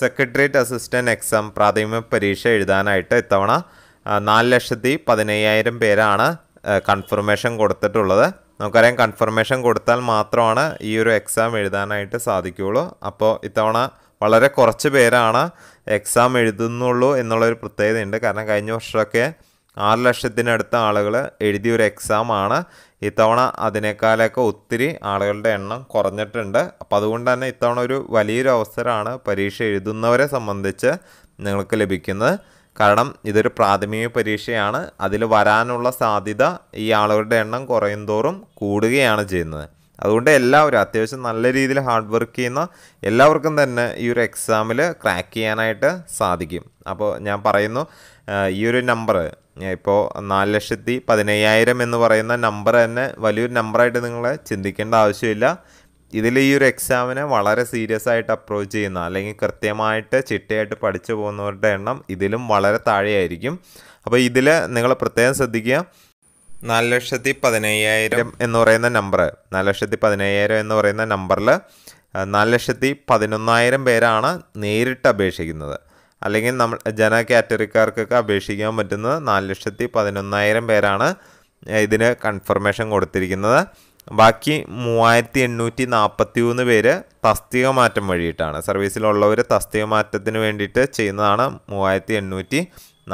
secretariat assistant exam പ്രാഥമിക പരീക്ഷ എഴുതാനായിട്ട് ഇത്തവണ നാല് ലക്ഷത്തി പതിനയ്യായിരം പേരാണ് കൺഫർമേഷൻ കൊടുത്തിട്ടുള്ളത് നമുക്കറിയാം കൺഫർമേഷൻ കൊടുത്താൽ മാത്രമാണ് ഈ ഒരു എക്സാം എഴുതാനായിട്ട് സാധിക്കുകയുള്ളൂ അപ്പോൾ ഇത്തവണ വളരെ കുറച്ച് പേരാണ് എക്സാം എഴുതുന്നുള്ളൂ എന്നുള്ളൊരു പ്രത്യേകതയുണ്ട് കാരണം കഴിഞ്ഞ വർഷമൊക്കെ ആറ് ലക്ഷത്തിനടുത്ത ആളുകൾ എഴുതിയ ഒരു എക്സാമാണ് ഇത്തവണ അതിനേക്കാളൊക്കെ ഒത്തിരി ആളുകളുടെ എണ്ണം കുറഞ്ഞിട്ടുണ്ട് അപ്പോൾ അതുകൊണ്ട് തന്നെ ഇത്തവണ ഒരു വലിയൊരു അവസരമാണ് പരീക്ഷ എഴുതുന്നവരെ സംബന്ധിച്ച് നിങ്ങൾക്ക് ലഭിക്കുന്നത് കാരണം ഇതൊരു പ്രാഥമിക പരീക്ഷയാണ് അതിൽ വരാനുള്ള സാധ്യത ഈ ആളുകളുടെ എണ്ണം കുറയുന്തോറും കൂടുകയാണ് ചെയ്യുന്നത് അതുകൊണ്ട് എല്ലാവരും അത്യാവശ്യം നല്ല രീതിയിൽ ഹാർഡ് വർക്ക് ചെയ്യുന്ന എല്ലാവർക്കും തന്നെ ഈ ഒരു എക്സാമിൽ ക്രാക്ക് ചെയ്യാനായിട്ട് സാധിക്കും അപ്പോൾ ഞാൻ പറയുന്നു ഈ ഒരു നമ്പർ ഇപ്പോൾ നാല് ലക്ഷത്തി പതിനയ്യായിരം എന്ന് പറയുന്ന നമ്പർ തന്നെ വലിയൊരു നമ്പറായിട്ട് നിങ്ങൾ ചിന്തിക്കേണ്ട ആവശ്യമില്ല ഇതിൽ ഈ ഒരു എക്സാമിനെ വളരെ സീരിയസ് ആയിട്ട് അപ്രോച്ച് ചെയ്യുന്ന അല്ലെങ്കിൽ കൃത്യമായിട്ട് ചിട്ടയായിട്ട് പഠിച്ചു പോകുന്നവരുടെ എണ്ണം ഇതിലും വളരെ താഴെയായിരിക്കും അപ്പോൾ ഇതിൽ നിങ്ങൾ പ്രത്യേകം ശ്രദ്ധിക്കുക നാല് ലക്ഷത്തി പതിനയ്യായിരം എന്ന് പറയുന്ന നമ്പർ നാല് ലക്ഷത്തി പതിനയ്യായിരം എന്ന് പറയുന്ന നമ്പറിൽ നാല് ലക്ഷത്തി പതിനൊന്നായിരം പേരാണ് നേരിട്ട് അപേക്ഷിക്കുന്നത് അല്ലെങ്കിൽ നമ്മൾ ജന കാറ്റഗറിക്കാർക്കൊക്കെ അപേക്ഷിക്കാൻ പറ്റുന്നത് നാല് ലക്ഷത്തി പതിനൊന്നായിരം പേരാണ് ഇതിന് കൺഫർമേഷൻ കൊടുത്തിരിക്കുന്നത് ബാക്കി മൂവായിരത്തി എണ്ണൂറ്റി നാൽപ്പത്തി മൂന്ന് പേര് തസ്തിക മാറ്റം വഴിയിട്ടാണ് സർവീസിലുള്ളവർ തസ്തിക മാറ്റത്തിന് വേണ്ടിയിട്ട് ചെയ്യുന്നതാണ് മൂവായിരത്തി എണ്ണൂറ്റി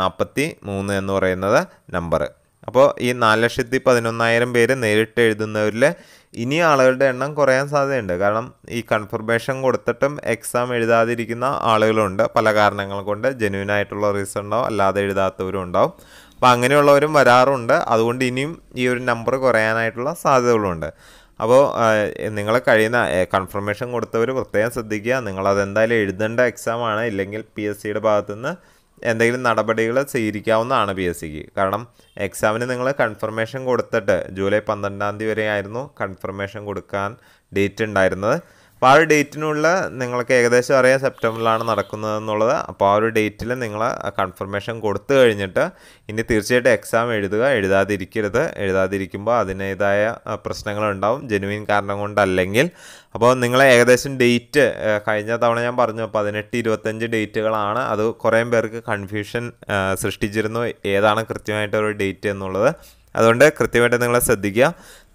നാൽപ്പത്തി മൂന്ന് എന്ന് പറയുന്നത് നമ്പറ് അപ്പോൾ ഈ നാല് ലക്ഷത്തി പതിനൊന്നായിരം പേര് നേരിട്ട് എഴുതുന്നവരിൽ ഇനി ആളുകളുടെ എണ്ണം കുറയാൻ സാധ്യതയുണ്ട് കാരണം ഈ കൺഫർമേഷൻ കൊടുത്തിട്ടും എക്സാം എഴുതാതിരിക്കുന്ന ആളുകളുണ്ട് പല കാരണങ്ങൾ കൊണ്ട് ജെന്യൂൻ ആയിട്ടുള്ള റീസൺ ഉണ്ടാവും അല്ലാതെ എഴുതാത്തവരും ഉണ്ടാവും അപ്പോൾ അങ്ങനെയുള്ളവരും വരാറുണ്ട് അതുകൊണ്ട് ഇനിയും ഈ ഒരു നമ്പർ കുറയാനായിട്ടുള്ള സാധ്യതകളുണ്ട് അപ്പോൾ നിങ്ങൾ കഴിയുന്ന കൺഫർമേഷൻ കൊടുത്തവർ പ്രത്യേകം ശ്രദ്ധിക്കുക നിങ്ങളതെന്തായാലും എഴുതേണ്ട എക്സാമാണ് ഇല്ലെങ്കിൽ പി എസ് സിയുടെ ഭാഗത്തുനിന്ന് എന്തെങ്കിലും നടപടികൾ സ്വീകരിക്കാവുന്നതാണ് പി എസ് സിക്ക് കാരണം എക്സാമിന് നിങ്ങൾ കൺഫർമേഷൻ കൊടുത്തിട്ട് ജൂലൈ പന്ത്രണ്ടാം തീയതി വരെ ആയിരുന്നു കൺഫർമേഷൻ കൊടുക്കാൻ ഡേറ്റ് ഉണ്ടായിരുന്നത് അപ്പോൾ ആ ഒരു ഡേറ്റിനുള്ള നിങ്ങൾക്ക് ഏകദേശം അറിയാം സെപ്റ്റംബറിലാണ് നടക്കുന്നത് എന്നുള്ളത് അപ്പോൾ ആ ഒരു ഡേറ്റിൽ നിങ്ങൾ കൺഫർമേഷൻ കൊടുത്തു കഴിഞ്ഞിട്ട് ഇനി തീർച്ചയായിട്ടും എക്സാം എഴുതുക എഴുതാതിരിക്കരുത് എഴുതാതിരിക്കുമ്പോൾ അതിനേതായ പ്രശ്നങ്ങളുണ്ടാവും ജെനുവിൻ കാരണം കൊണ്ടല്ലെങ്കിൽ അപ്പോൾ നിങ്ങൾ ഏകദേശം ഡേറ്റ് കഴിഞ്ഞ തവണ ഞാൻ പറഞ്ഞു പതിനെട്ട് ഇരുപത്തഞ്ച് ഡേറ്റുകളാണ് അത് കുറേ പേർക്ക് കൺഫ്യൂഷൻ സൃഷ്ടിച്ചിരുന്നു ഏതാണ് കൃത്യമായിട്ട് ഒരു ഡേറ്റ് എന്നുള്ളത് അതുകൊണ്ട് കൃത്യമായിട്ട് നിങ്ങൾ ശ്രദ്ധിക്കുക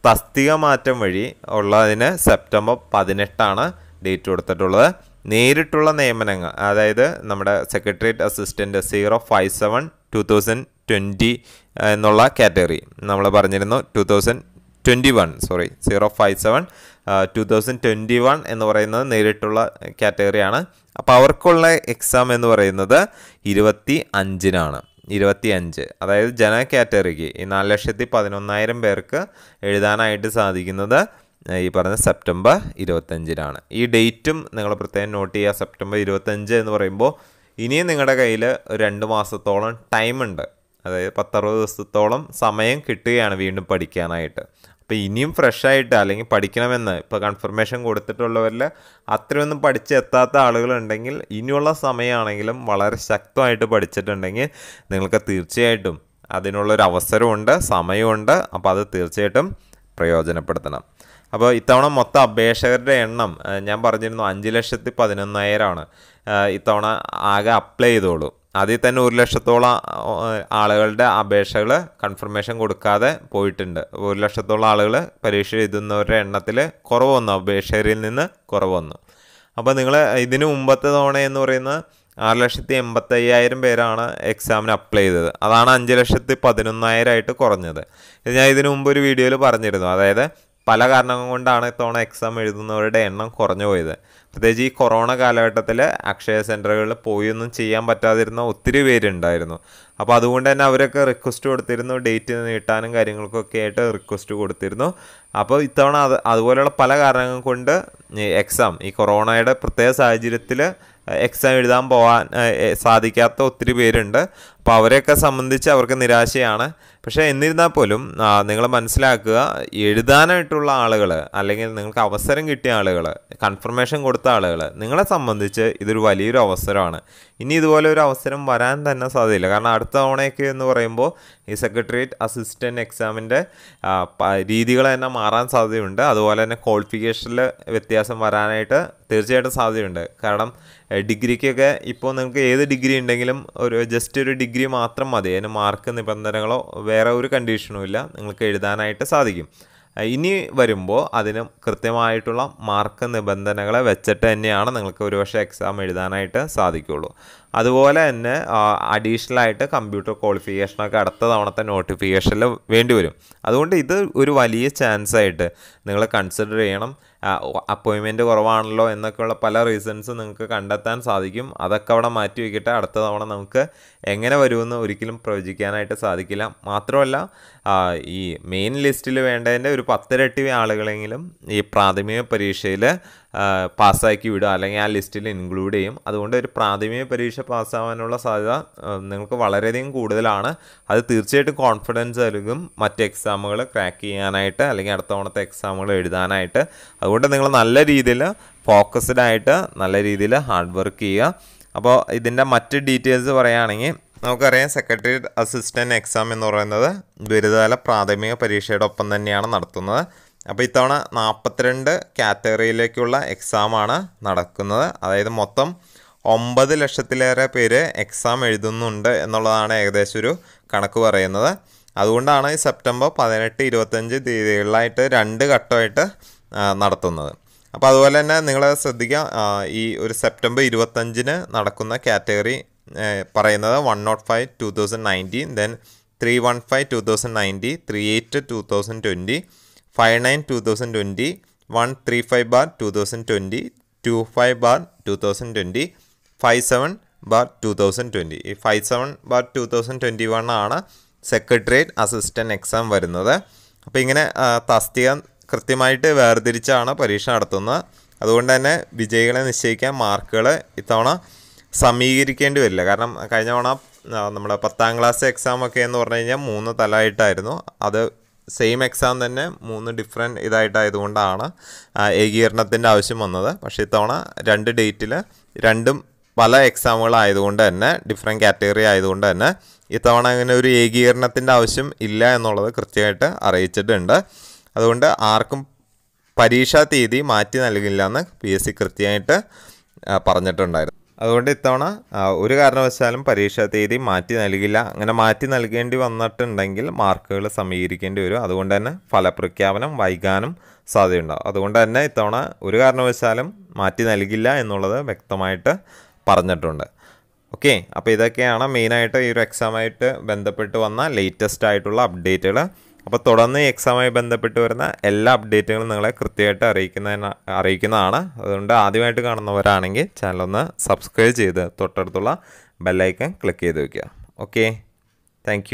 തസ്തിക മാറ്റം വഴി ഉള്ളതിന് സെപ്റ്റംബർ പതിനെട്ടാണ് ഡേറ്റ് കൊടുത്തിട്ടുള്ളത് നേരിട്ടുള്ള നിയമനങ്ങൾ അതായത് നമ്മുടെ secretariat assistant zero five seven two thousand twenty എന്നുള്ള കാറ്റഗറി നമ്മൾ പറഞ്ഞിരുന്നു two thousand twenty one sorry zero five seven two thousand twenty one എന്ന് പറയുന്നത് നേരിട്ടുള്ള കാറ്റഗറിയാണ് അപ്പോൾ അവർക്കുള്ള എക്സാം എന്ന് പറയുന്നത് ഇരുപത്തി അഞ്ചിനാണ് ഇരുപത്തിയഞ്ച് അതായത് ജന കാറ്റഗറിക്ക് ഈ നാല് ലക്ഷത്തി പതിനൊന്നായിരം പേർക്ക് എഴുതാനായിട്ട് സാധിക്കുന്നത് ഈ പറഞ്ഞ സെപ്റ്റംബർ ഇരുപത്തഞ്ചിനാണ് ഈ ഡേറ്റും നിങ്ങൾ പ്രത്യേകം നോട്ട് ചെയ്യുക സെപ്റ്റംബർ ഇരുപത്തഞ്ച് എന്ന് പറയുമ്പോൾ ഇനിയും നിങ്ങളുടെ കയ്യിൽ രണ്ട് മാസത്തോളം ടൈമുണ്ട് അതായത് പത്തറുപത് ദിവസത്തോളം സമയം കിട്ടുകയാണ് വീണ്ടും പഠിക്കാനായിട്ട് അപ്പോൾ ഇനിയും ഫ്രഷ് ആയിട്ട് അല്ലെങ്കിൽ പഠിക്കണമെന്ന് ഇപ്പോൾ കൺഫർമേഷൻ കൊടുത്തിട്ടുള്ളവരിൽ അത്രയൊന്നും പഠിച്ചെത്താത്ത ആളുകളുണ്ടെങ്കിൽ ഇനിയുള്ള സമയമാണെങ്കിലും വളരെ ശക്തമായിട്ട് പഠിച്ചിട്ടുണ്ടെങ്കിൽ നിങ്ങൾക്ക് തീർച്ചയായിട്ടും അതിനുള്ളൊരു അവസരമുണ്ട് സമയമുണ്ട് അപ്പോൾ അത് തീർച്ചയായിട്ടും പ്രയോജനപ്പെടുത്തണം അപ്പോൾ ഇത്തവണ മൊത്തം അപേക്ഷകരുടെ എണ്ണം ഞാൻ പറഞ്ഞിരുന്നു അഞ്ച് ലക്ഷത്തി പതിനൊന്നായിരമാണ് ഇത്തവണ ആകെ അപ്ലൈ ചെയ്തോളൂ അതിൽ തന്നെ ഒരു ലക്ഷത്തോളം ആളുകളുടെ അപേക്ഷകൾ കൺഫർമേഷൻ കൊടുക്കാതെ പോയിട്ടുണ്ട് ഒരു ലക്ഷത്തോളം ആളുകൾ പരീക്ഷ എഴുതുന്നവരുടെ എണ്ണത്തിൽ കുറവ് വന്നു അപേക്ഷകരിൽ നിന്ന് കുറവ് വന്നു അപ്പോൾ നിങ്ങൾ ഇതിന് മുമ്പത്തെ തവണ എന്ന് പറയുന്നത് ആറ് ലക്ഷത്തി എൺപത്തയ്യായിരം പേരാണ് എക്സാമിന് അപ്ലൈ ചെയ്തത് അതാണ് അഞ്ച് ലക്ഷത്തി പതിനൊന്നായിരമായിട്ട് കുറഞ്ഞത് ഞാൻ ഇതിനു മുമ്പ് ഒരു വീഡിയോയിൽ പറഞ്ഞിരുന്നു അതായത് പല കാരണങ്ങൾ കൊണ്ടാണ് ഇത്തവണ എക്സാം എഴുതുന്നവരുടെ എണ്ണം കുറഞ്ഞു പോയത് പ്രത്യേകിച്ച് ഈ കൊറോണ കാലഘട്ടത്തിൽ അക്ഷയ സെൻറ്ററുകളിൽ പോയൊന്നും ചെയ്യാൻ പറ്റാതിരുന്ന ഒത്തിരി പേരുണ്ടായിരുന്നു അപ്പോൾ അതുകൊണ്ട് തന്നെ അവരൊക്കെ റിക്വസ്റ്റ് കൊടുത്തിരുന്നു ഡേറ്റ് നീട്ടാനും കാര്യങ്ങൾക്കൊക്കെ ആയിട്ട് റിക്വസ്റ്റ് കൊടുത്തിരുന്നു അപ്പോൾ ഇത്തവണ അത് അതുപോലെയുള്ള പല കാരണങ്ങൾ കൊണ്ട് എക്സാം ഈ കൊറോണയുടെ പ്രത്യേക സാഹചര്യത്തിൽ എക്സാം എഴുതാൻ പോകാൻ സാധിക്കാത്ത ഒത്തിരി പേരുണ്ട് അപ്പോൾ അവരെയൊക്കെ സംബന്ധിച്ച് അവർക്ക് നിരാശയാണ് പക്ഷേ എന്നിരുന്നാൽ പോലും നിങ്ങൾ മനസ്സിലാക്കുക എഴുതാനായിട്ടുള്ള ആളുകൾ അല്ലെങ്കിൽ നിങ്ങൾക്ക് അവസരം കിട്ടിയ ആളുകൾ കൺഫർമേഷൻ കൊടുത്ത ആളുകൾ നിങ്ങളെ സംബന്ധിച്ച് ഇതൊരു വലിയൊരു അവസരമാണ് ഇനി ഇതുപോലെ ഒരു അവസരം വരാൻ തന്നെ സാധ്യതയില്ല കാരണം അടുത്ത തവണയൊക്കെ എന്ന് പറയുമ്പോൾ ഈ സെക്രട്ടേറിയറ്റ് അസിസ്റ്റൻറ്റ് എക്സാമിൻ്റെ രീതികൾ തന്നെ മാറാൻ സാധ്യതയുണ്ട് അതുപോലെ തന്നെ ക്വാളിഫിക്കേഷനിൽ വ്യത്യാസം വരാനായിട്ട് തീർച്ചയായിട്ടും സാധ്യതയുണ്ട് കാരണം ഡിഗ്രിക്കൊക്കെ ഇപ്പോൾ നിങ്ങൾക്ക് ഏത് ഡിഗ്രി ഉണ്ടെങ്കിലും ഒരു ജസ്റ്റ് ഒരു ഡിഗ്രി ഡിഗ്രി മാത്രം മതി അതിന് മാർക്ക് നിബന്ധനകളോ വേറെ ഒരു കണ്ടീഷനും ഇല്ല നിങ്ങൾക്ക് എഴുതാനായിട്ട് സാധിക്കും ഇനി വരുമ്പോൾ അതിന് കൃത്യമായിട്ടുള്ള മാർക്ക് നിബന്ധനകളെ വെച്ചിട്ട് തന്നെയാണ് നിങ്ങൾക്ക് ഒരുപക്ഷെ എക്സാം എഴുതാനായിട്ട് സാധിക്കുകയുള്ളൂ അതുപോലെ തന്നെ അഡീഷണൽ ആയിട്ട് കമ്പ്യൂട്ടർ ക്വാളിഫിക്കേഷനൊക്കെ അടുത്ത തവണത്തെ നോട്ടിഫിക്കേഷനിൽ വേണ്ടി വരും അതുകൊണ്ട് ഇത് ഒരു വലിയ ചാൻസ് ആയിട്ട് നിങ്ങൾ കൺസിഡർ ചെയ്യണം അപ്പോയിൻമെൻറ്റ് കുറവാണല്ലോ എന്നൊക്കെയുള്ള പല റീസൺസ് നിങ്ങൾക്ക് കണ്ടെത്താൻ സാധിക്കും അതൊക്കെ അവിടെ മാറ്റി വയ്ക്കട്ടെ അടുത്ത തവണ നമുക്ക് എങ്ങനെ വരുമെന്ന് ഒരിക്കലും പ്രവചിക്കാനായിട്ട് സാധിക്കില്ല മാത്രമല്ല ഈ മെയിൻ ലിസ്റ്റിൽ വേണ്ടതിൻ്റെ ഒരു പത്തിരട്ടി ആളുകളെങ്കിലും ഈ പ്രാഥമിക പരീക്ഷയിൽ പാസ്സാക്കി വിടും അല്ലെങ്കിൽ ആ ലിസ്റ്റിൽ ഇൻക്ലൂഡ് ചെയ്യും അതുകൊണ്ട് ഒരു പ്രാഥമിക പരീക്ഷ പാസ്സാവാനുള്ള സാധ്യത നിങ്ങൾക്ക് വളരെയധികം കൂടുതലാണ് അത് തീർച്ചയായിട്ടും കോൺഫിഡൻസ് നൽകും മറ്റ് എക്സാമുകൾ ക്രാക്ക് ചെയ്യാനായിട്ട് അല്ലെങ്കിൽ അടുത്ത തവണത്തെ എക്സാമുകൾ എഴുതാനായിട്ട് അതുകൊണ്ട് നിങ്ങൾ നല്ല രീതിയിൽ ഫോക്കസ്ഡ് ആയിട്ട് നല്ല രീതിയിൽ ഹാർഡ് വർക്ക് ചെയ്യുക അപ്പോൾ ഇതിൻ്റെ മറ്റ് ഡീറ്റെയിൽസ് പറയുകയാണെങ്കിൽ നമുക്കറിയാം സെക്രട്ടറി അസിസ്റ്റൻറ്റ് എക്സാം എന്ന് പറയുന്നത് ബിരുദതല പ്രാഥമിക പരീക്ഷയുടെ ഒപ്പം തന്നെയാണ് നടത്തുന്നത് അപ്പോൾ ഇത്തവണ നാൽപ്പത്തിരണ്ട് കാറ്റഗറിയിലേക്കുള്ള എക്സാമാണ് നടക്കുന്നത് അതായത് മൊത്തം ഒമ്പത് ലക്ഷത്തിലേറെ പേര് എക്സാം എഴുതുന്നുണ്ട് എന്നുള്ളതാണ് ഏകദേശം ഒരു കണക്ക് പറയുന്നത് അതുകൊണ്ടാണ് ഈ സെപ്റ്റംബർ പതിനെട്ട് ഇരുപത്തഞ്ച് തീയതികളിലായിട്ട് രണ്ട് ഘട്ടമായിട്ട് നടത്തുന്നത് അപ്പോൾ അതുപോലെ തന്നെ നിങ്ങൾ ശ്രദ്ധിക്കുക ഈ ഒരു സെപ്റ്റംബർ ഇരുപത്തഞ്ചിന് നടക്കുന്ന കാറ്റഗറി പറയുന്നത് one not five two thousand nineteen then three one five two thousand ninety three eight two thousand twenty five nine two thousand twenty one three five bar two thousand twenty two five bar two thousand twenty five seven bar two thousand twenty ഈ five seven bar two thousand twenty one ആണ് secretariat assistant exam വരുന്നത് അപ്പോൾ ഇങ്ങനെ തസ്തിക കൃത്യമായിട്ട് വേർതിരിച്ചാണ് പരീക്ഷ നടത്തുന്നത് അതുകൊണ്ട് തന്നെ വിജയികളെ നിശ്ചയിക്കാൻ മാർക്കുകൾ ഇത്തവണ സമീകരിക്കേണ്ടി വരില്ല കാരണം കഴിഞ്ഞ തവണ നമ്മുടെ പത്താം ക്ലാസ് എക്സാം ഒക്കെ എന്ന് പറഞ്ഞു കഴിഞ്ഞാൽ മൂന്ന് തലമായിട്ടായിരുന്നു അത് സെയിം എക്സാം തന്നെ മൂന്ന് ഡിഫറെൻറ്റ് ഇതായിട്ടായതുകൊണ്ടാണ് ഏകീകരണത്തിൻ്റെ ആവശ്യം വന്നത് പക്ഷേ ഇത്തവണ രണ്ട് ഡേറ്റിൽ രണ്ടും പല എക്സാമുകളായതുകൊണ്ട് തന്നെ ഡിഫറെൻറ്റ് കാറ്റഗറി ആയതുകൊണ്ട് തന്നെ ഇത്തവണ അങ്ങനെ ഒരു ഏകീകരണത്തിൻ്റെ ആവശ്യം ഇല്ല എന്നുള്ളത് കൃത്യമായിട്ട് അറിയിച്ചിട്ടുണ്ട് അതുകൊണ്ട് ആർക്കും പരീക്ഷാ തീയതി മാറ്റി നൽകില്ല എന്ന് പി എസ് സി കൃത്യമായിട്ട് പറഞ്ഞിട്ടുണ്ടായിരുന്നു അതുകൊണ്ട് ഇത്തവണ ഒരു കാരണവശാലും പരീക്ഷാ തീയതി മാറ്റി നൽകില്ല അങ്ങനെ മാറ്റി നൽകേണ്ടി വന്നിട്ടുണ്ടെങ്കിൽ മാർക്കുകൾ സമീകരിക്കേണ്ടി വരും അതുകൊണ്ട് തന്നെ ഫലപ്രഖ്യാപനം വൈകാനും സാധ്യതയുണ്ടാവും അതുകൊണ്ട് തന്നെ ഇത്തവണ ഒരു കാരണവശാലും മാറ്റി നൽകില്ല എന്നുള്ളത് വ്യക്തമായിട്ട് പറഞ്ഞിട്ടുണ്ട് ഓക്കെ അപ്പോൾ ഇതൊക്കെയാണ് മെയിനായിട്ട് ഈ ഒരു എക്സാമായിട്ട് ബന്ധപ്പെട്ട് വന്ന ലേറ്റസ്റ്റ് ആയിട്ടുള്ള അപ്ഡേറ്റുകൾ അപ്പോൾ തുടർന്ന് ഈ എക്സാമുമായി ബന്ധപ്പെട്ട് വരുന്ന എല്ലാ അപ്ഡേറ്റുകളും നിങ്ങളെ കൃത്യമായിട്ട് അറിയിക്കുന്ന അറിയിക്കുന്നതാണ് അതുകൊണ്ട് ആദ്യമായിട്ട് കാണുന്നവരാണെങ്കിൽ ചാനലൊന്ന് സബ്സ്ക്രൈബ് ചെയ്ത് തൊട്ടടുത്തുള്ള ബെല്ലൈക്കൺ ക്ലിക്ക് ചെയ്ത് വയ്ക്കുക ഓക്കെ താങ്ക്